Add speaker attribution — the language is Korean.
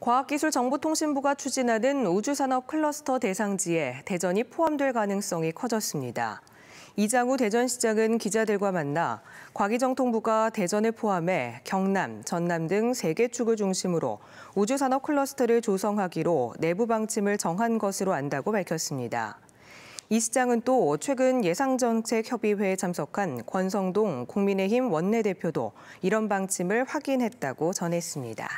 Speaker 1: 과학기술정보통신부가 추진하는 우주산업 클러스터 대상지에 대전이 포함될 가능성이 커졌습니다. 이장우 대전시장은 기자들과 만나 과기정통부가 대전을 포함해 경남, 전남 등 3개 축을 중심으로 우주산업 클러스터를 조성하기로 내부 방침을 정한 것으로 안다고 밝혔습니다. 이 시장은 또 최근 예상정책협의회에 참석한 권성동 국민의힘 원내대표도 이런 방침을 확인했다고 전했습니다.